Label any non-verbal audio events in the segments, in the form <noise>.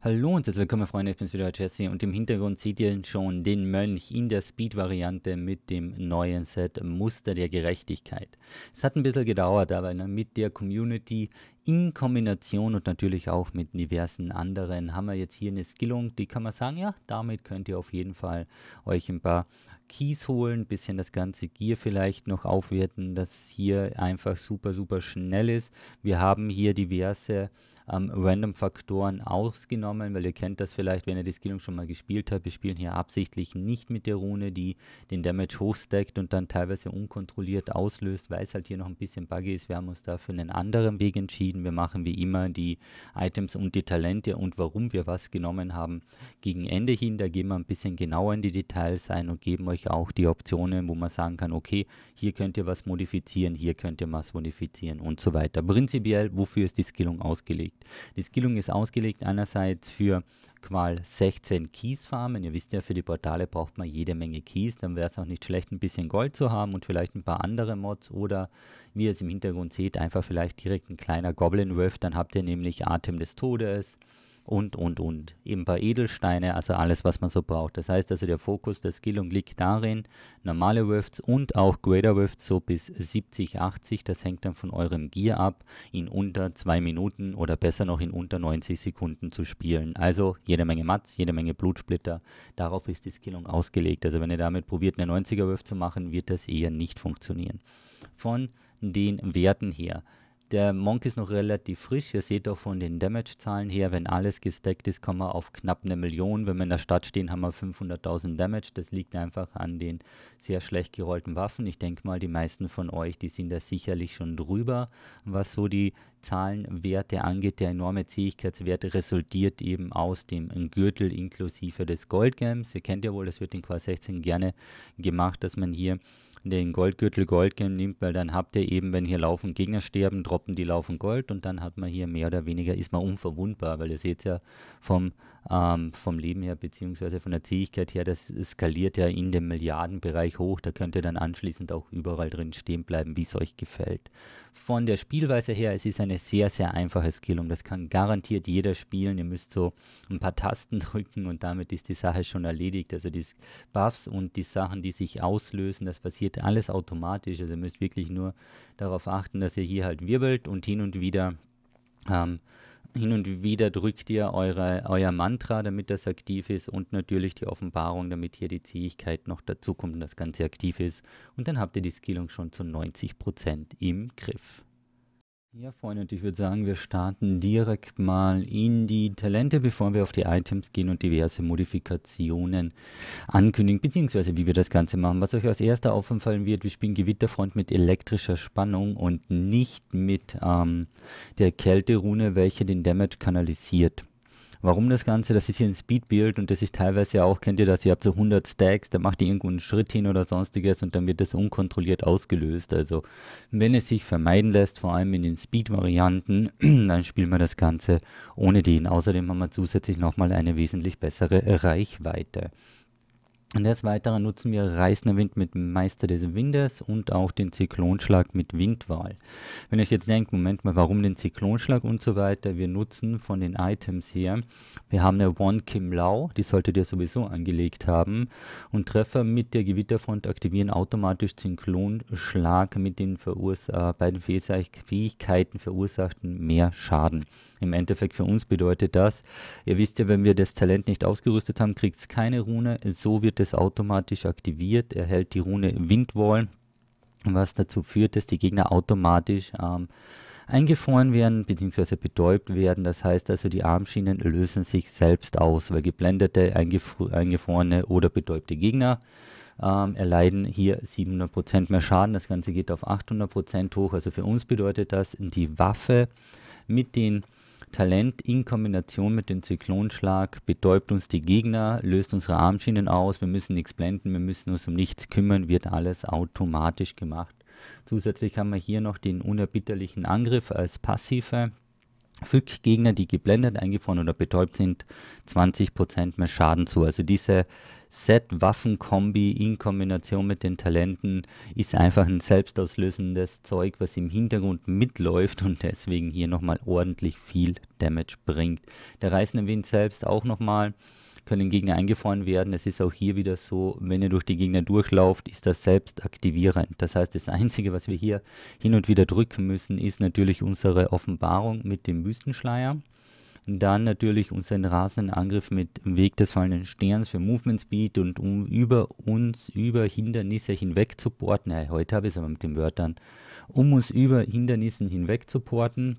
Hallo und herzlich willkommen, Freunde, ich bin's wieder, Jesse und im Hintergrund seht ihr schon den Mönch in der Speed-Variante mit dem neuen Set Muster der Gerechtigkeit. Es hat ein bisschen gedauert, aber ne, mit der Community in Kombination und natürlich auch mit diversen anderen haben wir jetzt hier eine Skillung, die kann man sagen, ja, damit könnt ihr auf jeden Fall euch ein paar Keys holen, ein bisschen das ganze Gear vielleicht noch aufwerten, dass hier einfach super, super schnell ist. Wir haben hier diverse ähm, Random-Faktoren ausgenommen, weil ihr kennt das vielleicht, wenn ihr die Skillung schon mal gespielt habt. Wir spielen hier absichtlich nicht mit der Rune, die den Damage hochstackt und dann teilweise unkontrolliert auslöst, weil es halt hier noch ein bisschen buggy ist. Wir haben uns dafür einen anderen Weg entschieden. Wir machen wie immer die Items und die Talente und warum wir was genommen haben gegen Ende hin. Da gehen wir ein bisschen genauer in die Details ein und geben euch auch die Optionen, wo man sagen kann, okay, hier könnt ihr was modifizieren, hier könnt ihr was modifizieren und so weiter. Prinzipiell, wofür ist die Skillung ausgelegt? Die Skillung ist ausgelegt einerseits für Qual 16 Keys-Farmen. Ihr wisst ja, für die Portale braucht man jede Menge Keys. Dann wäre es auch nicht schlecht, ein bisschen Gold zu haben und vielleicht ein paar andere Mods. Oder, wie ihr es im Hintergrund seht, einfach vielleicht direkt ein kleiner Goblin Rift. Dann habt ihr nämlich Atem des Todes, und, und, und. Eben ein paar Edelsteine, also alles, was man so braucht. Das heißt also, der Fokus der Skillung liegt darin, normale Rifts und auch Greater Rifts so bis 70, 80, das hängt dann von eurem Gear ab, in unter 2 Minuten oder besser noch in unter 90 Sekunden zu spielen. Also jede Menge Mats, jede Menge Blutsplitter, darauf ist die Skillung ausgelegt. Also wenn ihr damit probiert, eine 90er Rift zu machen, wird das eher nicht funktionieren. Von den Werten her der Monk ist noch relativ frisch. Ihr seht auch von den Damage-Zahlen her, wenn alles gestackt ist, kommen wir auf knapp eine Million. Wenn wir in der Stadt stehen, haben wir 500.000 Damage. Das liegt einfach an den sehr schlecht gerollten Waffen. Ich denke mal, die meisten von euch, die sind da sicherlich schon drüber. Was so die Zahlenwerte angeht, der enorme Zähigkeitswert resultiert eben aus dem Gürtel inklusive des Goldgems. Ihr kennt ja wohl, das wird in Quar 16 gerne gemacht, dass man hier den Goldgürtel Goldgame nimmt, weil dann habt ihr eben, wenn hier laufen Gegner sterben, droppen die laufen Gold und dann hat man hier mehr oder weniger, ist man unverwundbar, weil ihr seht ja vom, ähm, vom Leben her beziehungsweise von der Zähigkeit her, das skaliert ja in dem Milliardenbereich hoch, da könnt ihr dann anschließend auch überall drin stehen bleiben, wie es euch gefällt. Von der Spielweise her, es ist eine sehr, sehr einfache Skillung, das kann garantiert jeder spielen, ihr müsst so ein paar Tasten <laughs> drücken und damit ist die Sache schon erledigt, also die Buffs und die Sachen, die sich auslösen, das passiert geht alles automatisch. Also ihr müsst wirklich nur darauf achten, dass ihr hier halt wirbelt und hin und wieder ähm, hin und wieder drückt ihr eure, euer Mantra, damit das aktiv ist und natürlich die Offenbarung, damit hier die Zähigkeit noch dazukommt und das Ganze aktiv ist. Und dann habt ihr die Skillung schon zu 90% im Griff. Ja, Freunde, und ich würde sagen, wir starten direkt mal in die Talente, bevor wir auf die Items gehen und diverse Modifikationen ankündigen, beziehungsweise wie wir das Ganze machen. Was euch als erster auffallen wird, wir spielen Gewitterfront mit elektrischer Spannung und nicht mit ähm, der Kälterune, welche den Damage kanalisiert. Warum das Ganze? Das ist hier ein Speed-Build und das ist teilweise ja auch, kennt ihr das, ihr habt so 100 Stacks, da macht ihr irgendwo einen Schritt hin oder sonstiges und dann wird das unkontrolliert ausgelöst. Also wenn es sich vermeiden lässt, vor allem in den Speed-Varianten, <clears throat> dann spielen wir das Ganze ohne den. Außerdem haben wir zusätzlich nochmal eine wesentlich bessere Reichweite. Und des Weiteren nutzen wir reißender Wind mit Meister des Windes und auch den Zyklonschlag mit Windwahl. Wenn euch jetzt denkt, Moment mal, warum den Zyklonschlag und so weiter, wir nutzen von den Items her, wir haben eine One Kim Lao, die solltet ihr sowieso angelegt haben und Treffer mit der Gewitterfront aktivieren automatisch Zyklonschlag mit den verursa bei Fähigkeiten verursachten mehr Schaden. Im Endeffekt für uns bedeutet das, ihr wisst ja, wenn wir das Talent nicht ausgerüstet haben, kriegt es keine Rune, so wird es automatisch aktiviert, erhält die Rune Windwall, was dazu führt, dass die Gegner automatisch ähm, eingefroren werden bzw. betäubt werden. Das heißt also, die Armschienen lösen sich selbst aus, weil geblendete, eingefrorene oder betäubte Gegner ähm, erleiden hier 700% mehr Schaden. Das Ganze geht auf 800% hoch. Also für uns bedeutet das, die Waffe mit den Talent in Kombination mit dem Zyklonschlag betäubt uns die Gegner, löst unsere Armschienen aus, wir müssen nichts blenden, wir müssen uns um nichts kümmern, wird alles automatisch gemacht. Zusätzlich haben wir hier noch den unerbitterlichen Angriff als passiver, fügt Gegner, die geblendet, eingefroren oder betäubt sind, 20% mehr Schaden zu. Also diese Set-Waffen-Kombi in Kombination mit den Talenten ist einfach ein selbstauslösendes Zeug, was im Hintergrund mitläuft und deswegen hier nochmal ordentlich viel Damage bringt. Der reißende Wind selbst auch nochmal können Gegner eingefroren werden. Es ist auch hier wieder so, wenn ihr durch die Gegner durchlauft, ist das selbst aktivierend. Das heißt, das Einzige, was wir hier hin und wieder drücken müssen, ist natürlich unsere Offenbarung mit dem Wüstenschleier. Dann natürlich unseren rasenden Angriff mit Weg des fallenden Sterns für Movement Speed und um über uns, über Hindernisse hinweg zu porten. Ja, heute habe ich es aber mit den Wörtern. Um uns über Hindernissen hinweg zu porten.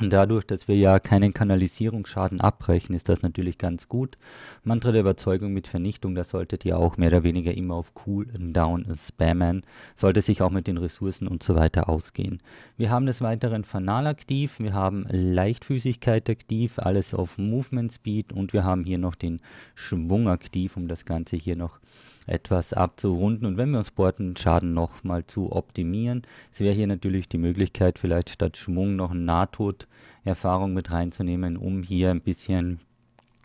Und dadurch, dass wir ja keinen Kanalisierungsschaden abbrechen, ist das natürlich ganz gut. Mantra der Überzeugung mit Vernichtung, das solltet ihr auch mehr oder weniger immer auf Cooldown spammen. Sollte sich auch mit den Ressourcen und so weiter ausgehen. Wir haben des Weiteren Fanal aktiv, wir haben Leichtfüßigkeit aktiv, alles auf Movement Speed und wir haben hier noch den Schwung aktiv, um das Ganze hier noch etwas abzurunden und wenn wir uns Sporten Schaden nochmal zu optimieren. Es wäre hier natürlich die Möglichkeit, vielleicht statt Schwung noch eine Nahtoderfahrung mit reinzunehmen, um hier ein bisschen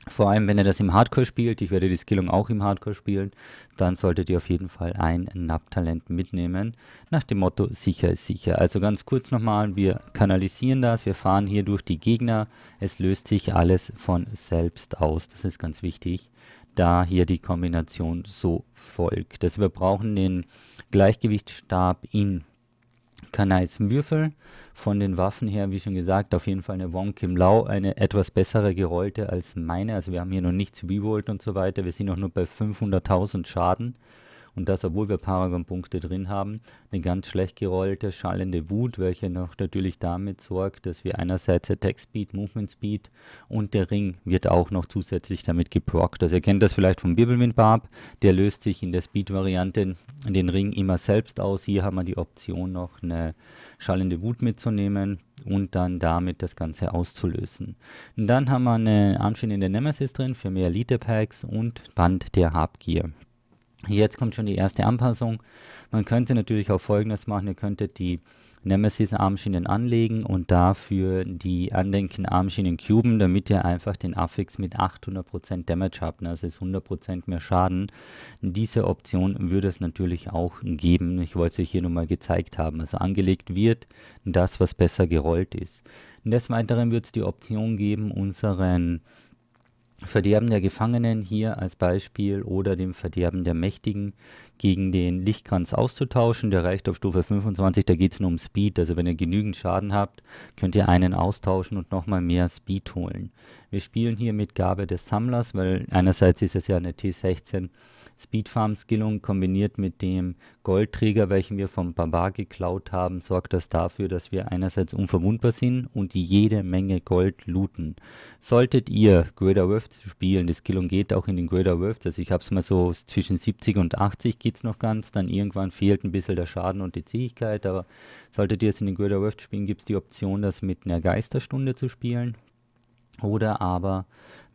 vor allem, wenn ihr das im Hardcore spielt, ich werde die Skillung auch im Hardcore spielen, dann solltet ihr auf jeden Fall ein NAP-Talent mitnehmen. Nach dem Motto, sicher ist sicher. Also ganz kurz nochmal, wir kanalisieren das, wir fahren hier durch die Gegner. Es löst sich alles von selbst aus, das ist ganz wichtig da hier die Kombination so folgt. Also wir brauchen den Gleichgewichtsstab in Kanais Würfel. Von den Waffen her, wie schon gesagt, auf jeden Fall eine Wong Kim Lau, eine etwas bessere gerollte als meine. Also wir haben hier noch nichts Revolt und so weiter. Wir sind auch nur bei 500.000 Schaden und das, obwohl wir Paragon-Punkte drin haben, eine ganz schlecht gerollte, schallende Wut, welche noch natürlich damit sorgt, dass wir einerseits Attack Speed, Movement Speed und der Ring wird auch noch zusätzlich damit geprockt. Also ihr kennt das vielleicht vom Wirbelwind Barb, der löst sich in der Speed-Variante den Ring immer selbst aus. Hier haben wir die Option noch eine schallende Wut mitzunehmen und dann damit das Ganze auszulösen. Und dann haben wir eine anstehende Nemesis drin für mehr Elite-Packs und Band der Habgier. Jetzt kommt schon die erste Anpassung. Man könnte natürlich auch folgendes machen. Ihr könntet die Nemesis-Armschienen anlegen und dafür die Andenken-Armschienen cuben, damit ihr einfach den Affix mit 800% Damage habt. Das also ist 100% mehr Schaden. Diese Option würde es natürlich auch geben. Ich wollte es euch hier nochmal gezeigt haben. Also angelegt wird das, was besser gerollt ist. Des Weiteren wird es die Option geben, unseren Verderben der Gefangenen hier als Beispiel oder dem Verderben der Mächtigen gegen den Lichtkranz auszutauschen. Der reicht auf Stufe 25, da geht es nur um Speed. Also wenn ihr genügend Schaden habt, könnt ihr einen austauschen und nochmal mehr Speed holen. Wir spielen hier mit Gabe des Sammlers, weil einerseits ist es ja eine T16 Speedfarm-Skillung kombiniert mit dem Goldträger, welchen wir vom Barbar geklaut haben, sorgt das dafür, dass wir einerseits unverwundbar sind und jede Menge Gold looten. Solltet ihr Greater Worth spielen, die Skillung geht auch in den Greater Worth, also ich habe es mal so zwischen 70 und 80 gegeben, geht es noch ganz. Dann irgendwann fehlt ein bisschen der Schaden und die Zähigkeit. Aber solltet ihr es in den Greater Rift spielen, gibt es die Option, das mit einer Geisterstunde zu spielen. Oder aber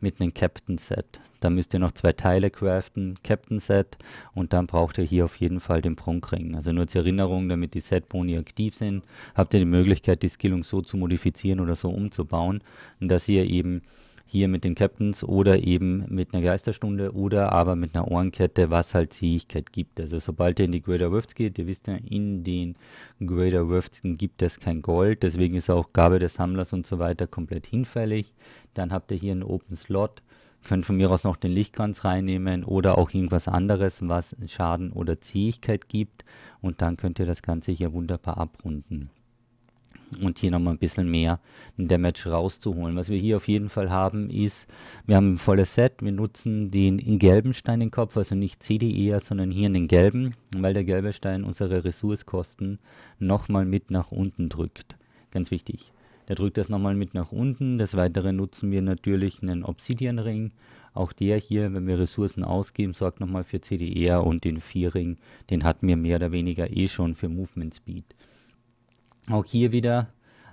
mit einem Captain Set. Da müsst ihr noch zwei Teile craften, Captain Set und dann braucht ihr hier auf jeden Fall den Prunkring. Also nur zur Erinnerung, damit die Set-Boni aktiv sind, habt ihr die Möglichkeit, die Skillung so zu modifizieren oder so umzubauen, dass ihr eben hier mit den Captains oder eben mit einer Geisterstunde oder aber mit einer Ohrenkette, was halt Zähigkeit gibt. Also sobald ihr in die Greater Rifts geht, ihr wisst ja, in den Greater Rifts gibt es kein Gold, deswegen ist auch Gabe des Sammlers und so weiter komplett hinfällig. Dann habt ihr hier einen Open Slot. Könnt von mir aus noch den Lichtkranz reinnehmen oder auch irgendwas anderes, was Schaden oder Zähigkeit gibt. Und dann könnt ihr das Ganze hier wunderbar abrunden und hier nochmal ein bisschen mehr Damage rauszuholen. Was wir hier auf jeden Fall haben ist, wir haben ein volles Set, wir nutzen den in gelben Stein im Kopf, also nicht CDE, sondern hier in den gelben, weil der gelbe Stein unsere Ressourcekosten nochmal mit nach unten drückt. Ganz wichtig. Der drückt das nochmal mit nach unten. Des Weiteren nutzen wir natürlich einen Obsidian-Ring. Auch der hier, wenn wir Ressourcen ausgeben, sorgt nochmal für CDR und den V-Ring. Den hatten wir mehr oder weniger eh schon für Movement Speed. Auch hier wieder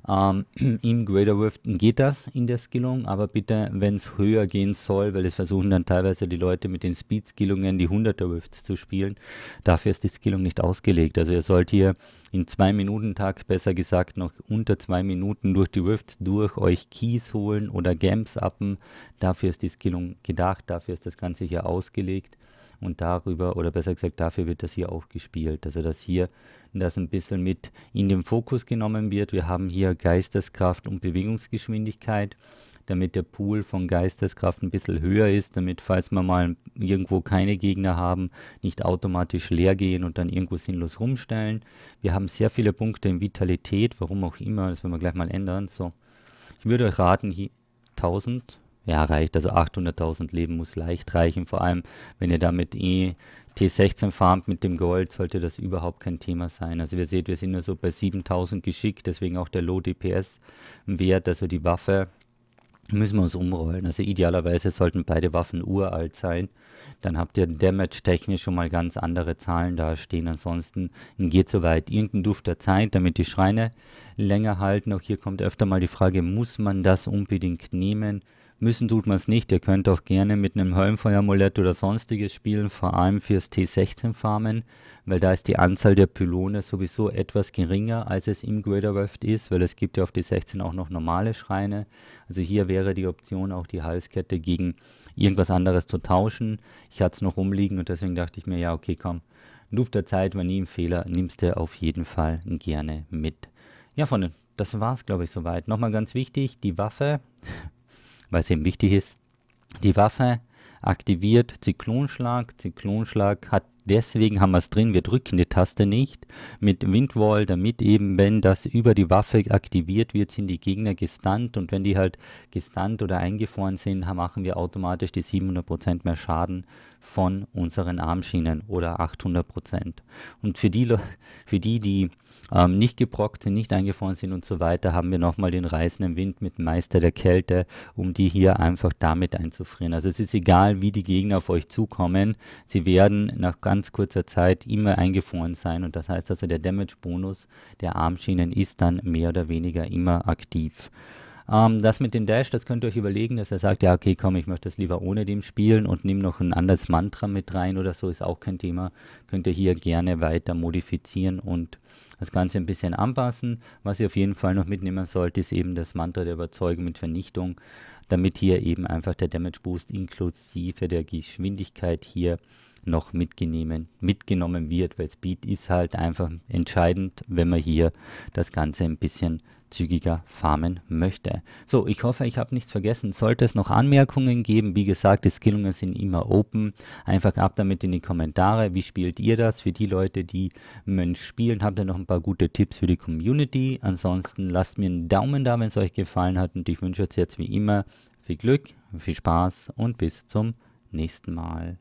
ähm, <clears throat> Im Greater Rift geht das in der Skillung, aber bitte, wenn es höher gehen soll, weil es versuchen dann teilweise die Leute mit den Speed-Skillungen die 100er Rifts zu spielen, dafür ist die Skillung nicht ausgelegt. Also ihr sollt hier in 2-Minuten-Tag, besser gesagt noch unter 2 Minuten durch die Rifts durch, euch Keys holen oder Gems uppen. Dafür ist die Skillung gedacht, dafür ist das Ganze hier ausgelegt und darüber, oder besser gesagt, dafür wird das hier auch gespielt. Also, dass hier das ein bisschen mit in den Fokus genommen wird. Wir haben hier Geisteskraft und Bewegungsgeschwindigkeit, damit der Pool von Geisteskraft ein bisschen höher ist, damit, falls wir mal irgendwo keine Gegner haben, nicht automatisch leer gehen und dann irgendwo sinnlos rumstellen. Wir haben sehr viele Punkte in Vitalität, warum auch immer, das werden wir gleich mal ändern. So, ich würde euch raten, hier 1000 ja, reicht. Also 800.000 Leben muss leicht reichen. Vor allem, wenn ihr damit eh T16 farmt mit dem Gold, sollte das überhaupt kein Thema sein. Also, ihr seht, wir sind nur so bei 7.000 geschickt, deswegen auch der Low-DPS-Wert, also die Waffe, müssen wir uns umrollen. Also, idealerweise sollten beide Waffen uralt sein. Dann habt ihr damage-technisch schon mal ganz andere Zahlen dastehen. Ansonsten geht so soweit irgendein Duft der Zeit, damit die Schreine länger halten. Auch hier kommt öfter mal die Frage, muss man das unbedingt nehmen? Müssen tut man es nicht. Ihr könnt auch gerne mit einem Höllenfeueramulett oder sonstiges spielen, vor allem fürs T16-Farmen, weil da ist die Anzahl der Pylone sowieso etwas geringer, als es im Greater Rift ist, weil es gibt ja auf T16 auch noch normale Schreine. Also hier wäre die Option, auch die Halskette gegen irgendwas anderes zu tauschen. Ich hatte es noch rumliegen und deswegen dachte ich mir, ja okay, komm, Luft der Zeit war nie ein Fehler, nimmst du auf jeden Fall gerne mit. Ja, Freunde, das war es, glaube ich, soweit. Nochmal ganz wichtig, die Waffe weil es eben wichtig ist. Die Waffe aktiviert Zyklonschlag. Zyklonschlag hat Deswegen haben wir es drin, wir drücken die Taste nicht mit Windwall, damit eben, wenn das über die Waffe aktiviert wird, sind die Gegner gestunt und wenn die halt gestunt oder eingefroren sind, machen wir automatisch die 700% mehr Schaden von unseren Armschienen oder 800%. Und für die, für die, die ähm, nicht geprockt sind, nicht eingefroren sind und so weiter, haben wir nochmal den reißenden Wind mit Meister der Kälte, um die hier einfach damit einzufrieren. Also es ist egal, wie die Gegner auf euch zukommen, sie werden nach ganz ganz kurzer Zeit immer eingefroren sein und das heißt also der Damage-Bonus der Armschienen ist dann mehr oder weniger immer aktiv. Ähm, das mit dem Dash, das könnt ihr euch überlegen, dass er sagt, ja okay, komm, ich möchte das lieber ohne dem spielen und nimm noch ein anderes Mantra mit rein oder so, ist auch kein Thema. Könnt ihr hier gerne weiter modifizieren und das Ganze ein bisschen anpassen. Was ihr auf jeden Fall noch mitnehmen sollt, ist eben das Mantra der Überzeugung mit Vernichtung, damit hier eben einfach der Damage Boost inklusive der Geschwindigkeit hier noch mitgenommen, mitgenommen wird, weil Speed ist halt einfach entscheidend, wenn man hier das Ganze ein bisschen zügiger farmen möchte. So, ich hoffe, ich habe nichts vergessen. Sollte es noch Anmerkungen geben, wie gesagt, die Skillungen sind immer open. Einfach ab damit in die Kommentare. Wie spielt ihr das? Für die Leute, die Mönch spielen, habt ihr noch ein paar gute Tipps für die Community. Ansonsten lasst mir einen Daumen da, wenn es euch gefallen hat. Und ich wünsche euch jetzt wie immer viel Glück, viel Spaß und bis zum nächsten Mal.